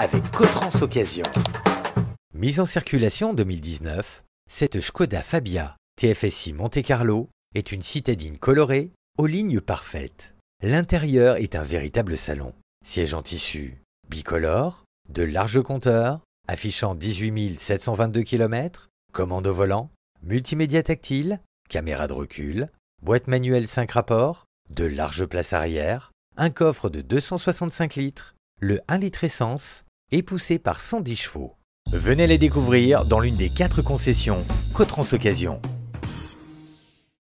avec Cotrans Occasion. Mise en circulation en 2019, cette Skoda Fabia TFSI Monte Carlo est une citadine colorée aux lignes parfaites. L'intérieur est un véritable salon. Siège en tissu bicolore, de larges compteurs, affichant 18 722 km, commande au volant, multimédia tactile, caméra de recul, boîte manuelle 5 rapports, de larges places arrière, un coffre de 265 litres, le 1 litre essence et poussé par 110 chevaux. Venez les découvrir dans l'une des quatre concessions Cotrans Occasion.